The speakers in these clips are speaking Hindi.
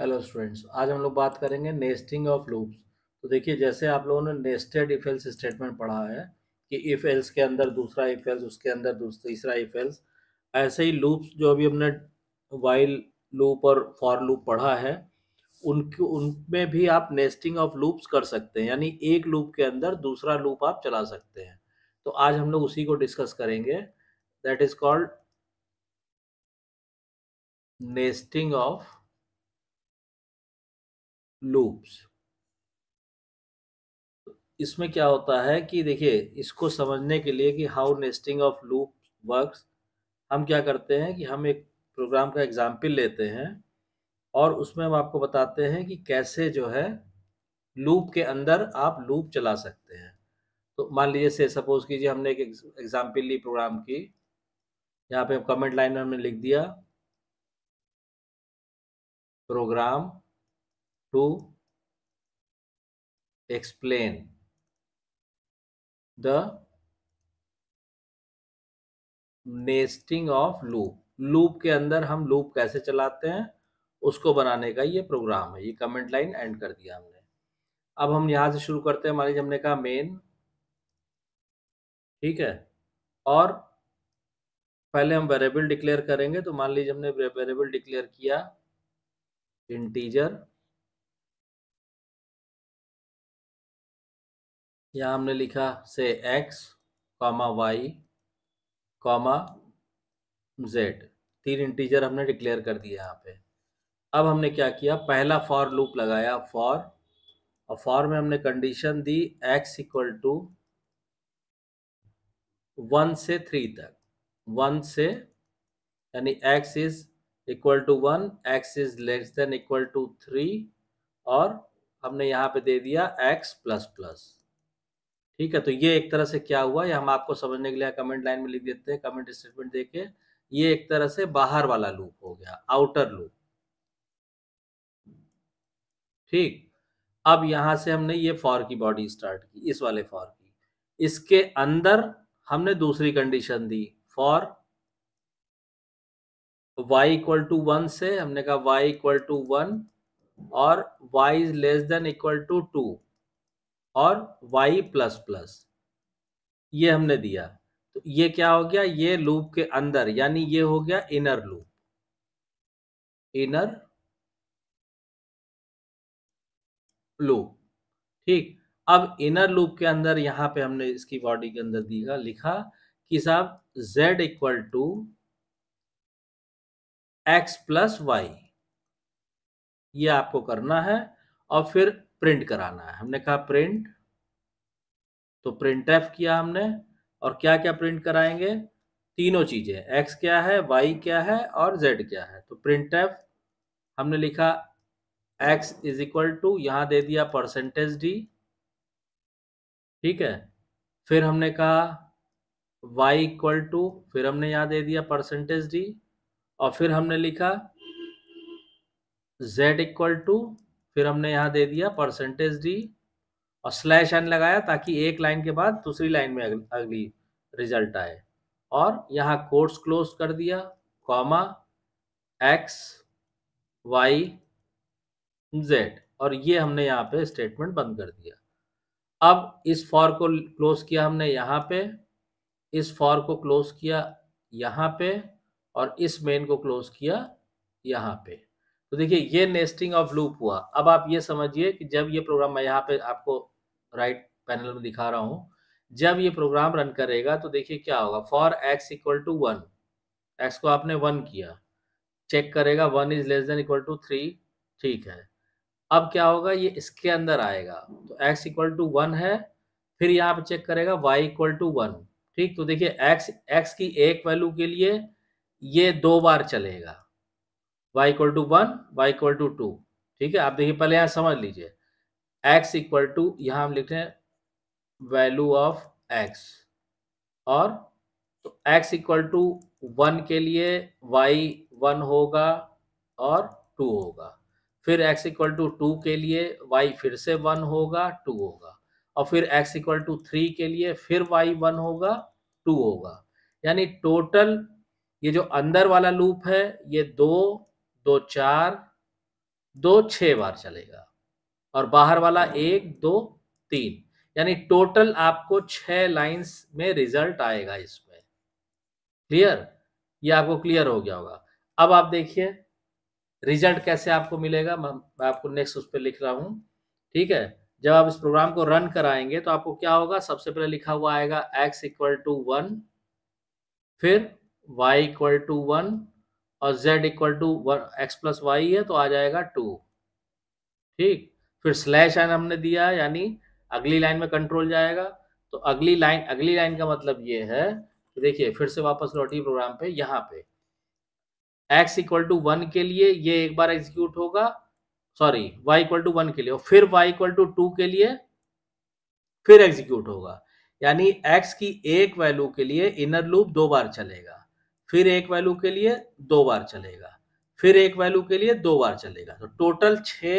हेलो स्टूडेंट्स आज हम लोग बात करेंगे नेस्टिंग ऑफ लूप्स तो देखिए जैसे आप लोगों ने नेस्टेड इफ एल्स स्टेटमेंट पढ़ा है कि इफ एल्स के अंदर दूसरा इफ एल्स उसके अंदर तीसरा इफ एल्स ऐसे ही लूप्स जो अभी हमने वाइल लूप और फॉर लूप पढ़ा है उनकी उनमें भी आप नेस्टिंग ऑफ लूप्स कर सकते हैं यानी एक लूप के अंदर दूसरा लूप आप चला सकते हैं तो आज हम लोग उसी को डिस्कस करेंगे that is called nesting of loops इसमें क्या होता है कि देखिए इसको समझने के लिए कि how nesting of loop work हम क्या करते हैं कि हम एक प्रोग्राम का एग्जाम्पल लेते हैं और उसमें हम आपको बताते हैं कि कैसे जो है लूप के अंदर आप लूप चला सकते हैं तो मान लीजिए से सपोज कीजिए हमने एक एग्जाम्पल ली प्रोग्राम की यहाँ पे कमेंट लाइन में हमने लिख दिया program to explain the nesting of loop loop के अंदर हम लूप कैसे चलाते हैं उसको बनाने का ये प्रोग्राम है ये कमेंट लाइन एंड कर दिया हमने अब हम यहां से शुरू करते हैं हमारी हमने कहा मेन ठीक है और पहले हम वेरिएबल डिक्लेयर करेंगे तो मान लीजिए हमने वेरिएबल डिक्लेयर किया इंटीजर यहाँ हमने लिखा से X comma Y comma Z तीन इंटीजर हमने डिक्लेयर कर दिया यहाँ पे अब हमने क्या किया पहला फॉर लूप लगाया फॉर और फॉर में हमने कंडीशन दी एक्स इक्वल टू वन से थ्री तक वन से यानी X is equal to one X is less than equal to three और हमने यहाँ पे दे दिया एक्स प्लस प्लस ठीक है तो ये एक तरह से क्या हुआ ये हम आपको समझने के लिए कमेंट लाइन में लिख देते हैं कमेंट स्टेटमेंट देखे ये एक तरह से बाहर वाला लूप हो गया आउटर लूप ठीक अब यहां से हमने ये फॉर की बॉडी स्टार्ट की इस वाले फॉर की इसके अंदर हमने दूसरी कंडीशन दी for y equal to one से हमने कहा y इक्वल टू वन और y is less than equal to two और y प्लस प्लस ये हमने दिया तो ये क्या हो गया ये लूप के अंदर यानी ये हो गया इनर लूप इनर लूप ठीक अब इनर लूप के अंदर यहां पे हमने इसकी बॉडी के अंदर दिया लिखा कि साहब z equal to X plus Y ये आपको करना है और फिर प्रिंट कराना है हमने कहा प्रिंट तो प्रिंट एफ किया हमने और क्या क्या प्रिंट कराएंगे तीनों चीजें एक्स क्या है वाई क्या है और जेड क्या है तो प्रिंट एफ हमने लिखा एक्स इज इक्वल टू यहां दे दिया परसेंटेज डी ठीक है फिर हमने कहा y इक्वल टू फिर हमने यहां दे दिया परसेंटेज डी और फिर हमने लिखा z इक्वल टू फिर हमने यहाँ दे दिया परसेंटेज डी और स्लैश एन लगाया ताकि एक लाइन के बाद दूसरी लाइन में अगली, रिजल्ट आए और यहाँ कोर्स क्लोज कर दिया कॉमा एक्स वाई जेड और ये हमने यहाँ पे स्टेटमेंट बंद कर दिया अब इस फॉर को क्लोज किया हमने यहाँ पे इस फॉर को क्लोज किया यहाँ पे और इस मेन को क्लोज किया यहाँ पे तो देखिए ये नेस्टिंग ऑफ लूप हुआ अब आप ये समझिए कि जब ये प्रोग्राम मैं यहाँ पे आपको राइट पैनल में दिखा रहा हूँ जब ये प्रोग्राम रन करेगा तो देखिए क्या होगा for x equal to one x को आपने वन किया चेक करेगा one is less than equal to three ठीक है अब क्या होगा ये इसके अंदर आएगा तो एक्स इक्वल टू वन है फिर यहाँ पे चेक करेगा वाई इक्वल टू वन ठीक तो देखिए एक्स एक्स की एक वैल्यू के लिए ये दो बार चलेगा y equal to one y equal to two ठीक है आप देखिए पहले यहाँ समझ लीजिए x इक्वल टू यहाँ हम लिख रहे हैं वैल्यू ऑफ x और तो x इक्वल टू वन के लिए y वन होगा और टू होगा फिर x इक्वल टू टू के लिए y फिर से वन होगा टू होगा और फिर x इक्वल टू थ्री के लिए फिर y वन होगा टू होगा यानी टोटल ये जो अंदर वाला लूप है ये दो दो चार दो छः बार चलेगा और बाहर वाला एक दो तीन यानी टोटल आपको छः लाइंस में रिजल्ट आएगा इसमें क्लियर ये आपको क्लियर हो गया होगा अब आप देखिए रिजल्ट कैसे आपको मिलेगा मैं आपको नेक्स्ट उस पर लिख रहा हूँ ठीक है जब आप इस प्रोग्राम को रन कराएंगे तो आपको क्या होगा सबसे पहले लिखा हुआ आएगा x इक्वल टू वन फिर y इक्वल टू वन और z equal to one x plus y है तो आ जाएगा टू ठीक फिर स्लैश एन हमने दिया यानी अगली लाइन में कंट्रोल जाएगा तो अगली लाइन अगली लाइन का मतलब ये है तो देखिए फिर से वापस लौटी प्रोग्राम पे यहाँ पे x इक्वल टू वन के लिए ये एक बार एग्जीक्यूट होगा sorry y equal to one के लिए फिर y इक्वल टू टू के लिए फिर एग्जीक्यूट होगा यानी x की एक वैल्यू के लिए इनर लूप दो बार चलेगा फिर एक वैल्यू के लिए दो बार चलेगा फिर एक वैल्यू के लिए दो बार चलेगा तो टोटल छ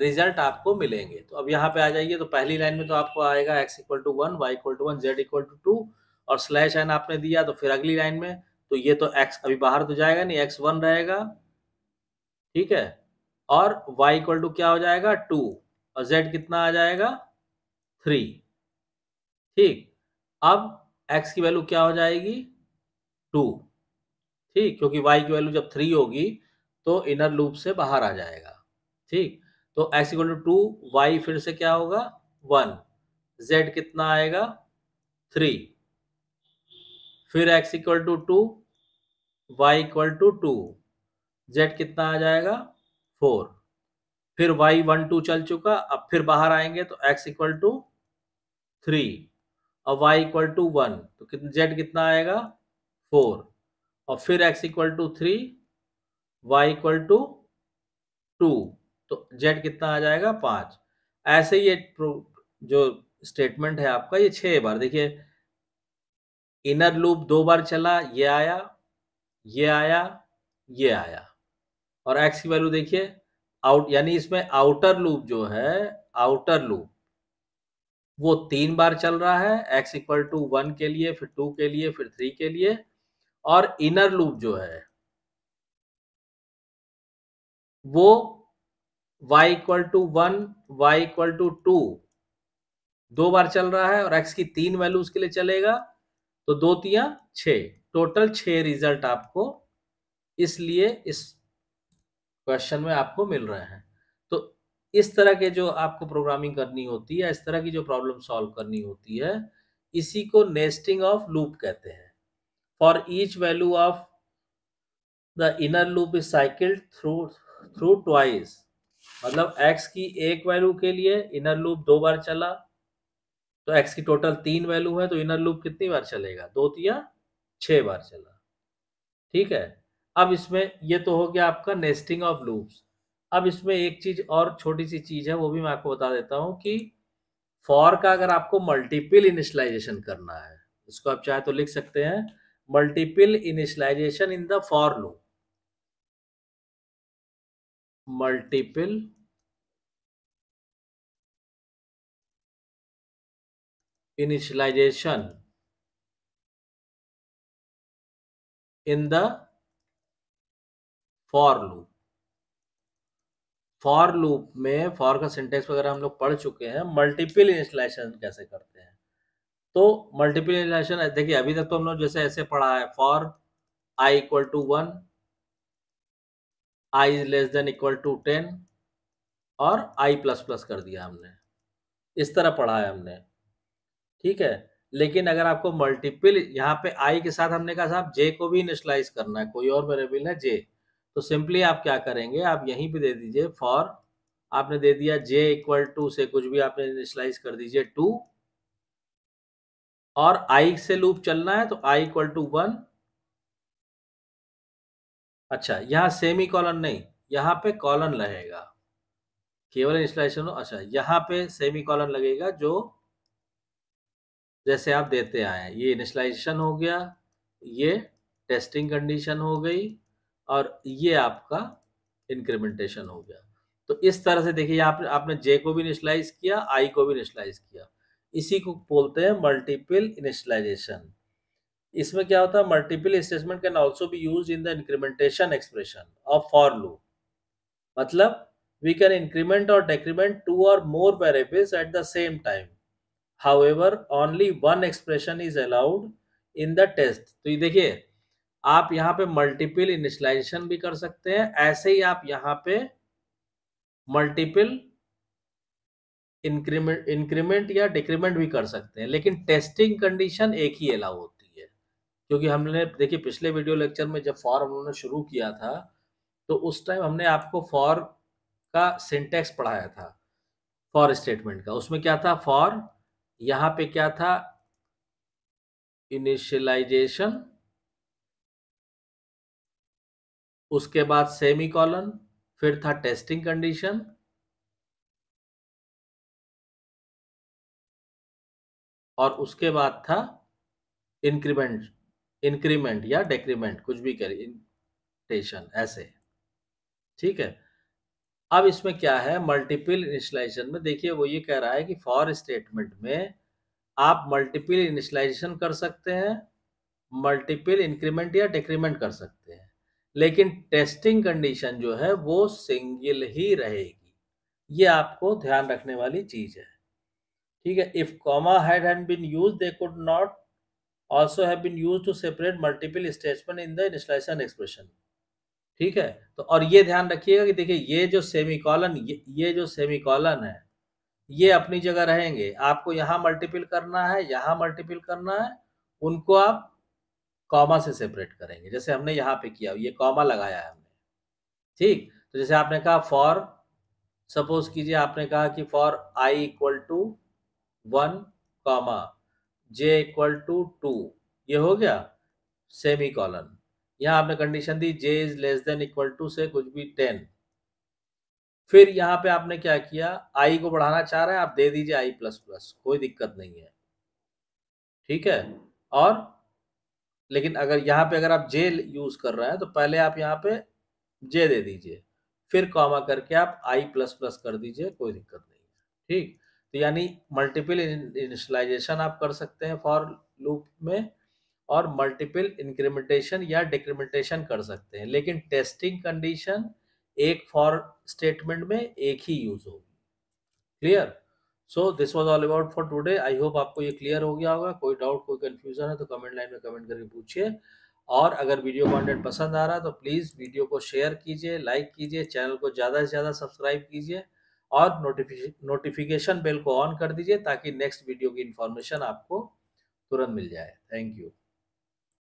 रिजल्ट आपको मिलेंगे तो अब यहाँ पे आ जाइए तो पहली लाइन में तो आपको आएगा x equal to one y equal to one z equal to two और स्लैश एन आपने दिया तो फिर अगली लाइन में तो ये तो एक्स अभी बाहर तो जाएगा नहीं एक्स वन रहेगा ठीक है और वाई इक्वल टू क्या हो जाएगा टू और जेड कितना आ जाएगा थ्री ठीक अब एक्स की वैल्यू क्या हो जाएगी टू ठीक क्योंकि y की वैल्यू जब थ्री होगी तो इनर लूप से बाहर आ जाएगा ठीक तो x equal to two y फिर से क्या होगा वन z कितना आएगा थ्री फिर x equal to two y equal to two z कितना आ जाएगा फोर फिर वाई वन टू चल चुका अब फिर बाहर आएंगे तो एक्स इक्वल टू थ्री और वाई इक्वल टू वन तो जेड कितना आएगा फोर और फिर x equal to three y equal to two तो z कितना आ जाएगा पाँच ऐसे ये जो स्टेटमेंट है आपका ये छः बार देखिए इनर लूप दो बार चला ये आया ये आया ये आया और x की वैल्यू देखिए आउट यानी इसमें आउटर लूप जो है आउटर लूप वो तीन बार चल रहा है x इक्वल टू वन के लिए फिर टू के लिए फिर थ्री के लिए और इनर लूप जो है वो y equal to one y equal to two दो बार चल रहा है और x की तीन वैल्यूज के लिए चलेगा तो दो तिया छ टोटल छ रिजल्ट आपको इसलिए इस क्वेश्चन में आपको मिल रहे हैं तो इस तरह के जो आपको प्रोग्रामिंग करनी होती है इस तरह की जो प्रॉब्लम सॉल्व करनी होती है इसी को नेस्टिंग ऑफ लूप कहते हैं For each value of the inner loop is cycled through through twice. मतलब x की एक वैल्यू के लिए इनर लूप दो बार चला तो x की टोटल तीन वैल्यू है तो इनर लूप कितनी बार चलेगा दो या छ बार चला ठीक है अब इसमें ये तो हो गया आपका नेस्टिंग ऑफ लूप्स अब इसमें एक चीज और छोटी सी चीज है वो भी मैं आपको बता देता हूं कि फॉर का अगर आपको मल्टीपल इनिशलाइजेशन करना है इसको आप चाहे तो लिख सकते हैं multiple initialization in the for loop multiple initialization in the for loop for loop में फॉर का सिंटेक्स वगैरह हम लोग पढ़ चुके हैं मल्टीपल इंस्टॉलेशन कैसे करते हैं तो मल्टीप्लीकेशन देखिए अभी तक तो हम लोग जैसे ऐसे पढ़ा है for i equal to one i is less than equal to ten और आई प्लस प्लस कर दिया हमने इस तरह पढ़ा है हमने ठीक है लेकिन अगर आपको मल्टीपल यहाँ पे आई के साथ हमने कहा साहब जे को भी इनिशलाइज करना है कोई और वेरिएबल है जे तो सिंपली आप क्या करेंगे आप यहीं पे दे दीजिए फॉर आपने दे दिया जे इक्वल टू से कुछ भी आपने इनिशलाइज कर दीजिए टू और आई से लूप चलना है तो आई इक्वल टू वन अच्छा यहाँ सेमी कॉलन नहीं यहाँ पे कॉलन रहेगा केवल इंस्टॉलेशन अच्छा यहाँ पे सेमी कॉलन लगेगा जो जैसे आप देते आए ये इनिशलाइजेशन हो गया ये टेस्टिंग कंडीशन हो गई और ये आपका इंक्रीमेंटेशन हो गया तो इस तरह से देखिए आप, आपने जे को भी इनिशलाइज किया आई को भी इनिशलाइज किया इसी को बोलते हैं मल्टीपल इनिशलाइजेशन इसमें क्या होता है multiple statement can also be use in the incrementation expression of for loop मतलब वी कैन इंक्रीमेंट और decrement टू और more variables at the same time However, only one expression is allowed in the test तो ये देखिए आप यहाँ पे मल्टीपल इनिशलाइजेशन भी कर सकते हैं ऐसे ही आप यहाँ पे मल्टीपल इंक्रीमेंट इंक्रीमेंट या डिक्रीमेंट भी कर सकते हैं लेकिन टेस्टिंग कंडीशन एक ही अलाउ होती है क्योंकि हमने देखिए पिछले वीडियो लेक्चर में जब फॉर हमने शुरू किया था तो उस टाइम हमने आपको फॉर का सिंटेक्स पढ़ाया था फॉर स्टेटमेंट का उसमें क्या था फॉर यहाँ पे क्या था इनिशियलाइजेशन उसके बाद सेमी कॉलन फिर था टेस्टिंग कंडीशन और उसके बाद था इंक्रीमेंट इंक्रीमेंट या डेक्रीमेंट कुछ भी करिए इंटेशन ऐसे ठीक है अब इसमें क्या है मल्टीपल इनिशलाइजेशन में देखिए वो ये कह रहा है कि फॉर स्टेटमेंट में आप मल्टीपल इनिशलाइजेशन कर सकते हैं मल्टीपल इंक्रीमेंट या डिक्रीमेंट कर सकते हैं लेकिन टेस्टिंग कंडीशन जो है वो सिंगल ही रहेगी ये आपको ध्यान रखने वाली चीज़ है ठीक है if comma had had been use they could not also have been use to separate multiple statement in the initialization expression ठीक है तो और ये ध्यान रखिएगा कि देखिए ये जो सेमी कॉलन ये, ये जो सेमी कॉलन है ये अपनी जगह रहेंगे आपको यहाँ मल्टीपल करना है यहाँ मल्टीपल करना है उनको आप कॉमा से सेपरेट करेंगे जैसे हमने यहाँ पे किया ये कॉमा लगाया है हमने ठीक तो जैसे आपने कहा फॉर सपोज कीजिए आपने कहा कि for i equal to one comma j equal to two ये हो गया सेमी कॉलन यहाँ आपने कंडीशन दी j is less than equal to से कुछ भी टेन फिर यहाँ पे आपने क्या किया आई को बढ़ाना चाह रहे हैं आप दे दीजिए आई प्लस प्लस कोई दिक्कत नहीं है ठीक है और लेकिन अगर यहाँ पे अगर आप जे यूज कर रहे हैं तो पहले आप यहाँ पे जे दे दीजिए फिर कॉमा करके आप आई प्लस प्लस कर दीजिए कोई दिक्कत नहीं है ठीक तो यानी मल्टीपल इनिशलाइजेशन आप कर सकते हैं फॉर लूप में और मल्टीपल इंक्रीमेंटेशन या डिक्रीमेंटेशन कर सकते हैं लेकिन टेस्टिंग कंडीशन एक फॉर स्टेटमेंट में एक ही यूज होगी clear so this was all about for today I hope आपको ये क्लियर हो गया होगा कोई डाउट कोई कंफ्यूजन है तो कमेंट लाइन में कमेंट करके पूछिए और अगर वीडियो कॉन्टेंट पसंद आ रहा है तो प्लीज़ वीडियो को शेयर कीजिए लाइक कीजिए चैनल को ज़्यादा से ज़्यादा सब्सक्राइब कीजिए और नोटिफिकेशन बेल को ऑन कर दीजिए ताकि नेक्स्ट वीडियो की इन्फॉर्मेशन आपको तुरंत मिल जाए थैंक यू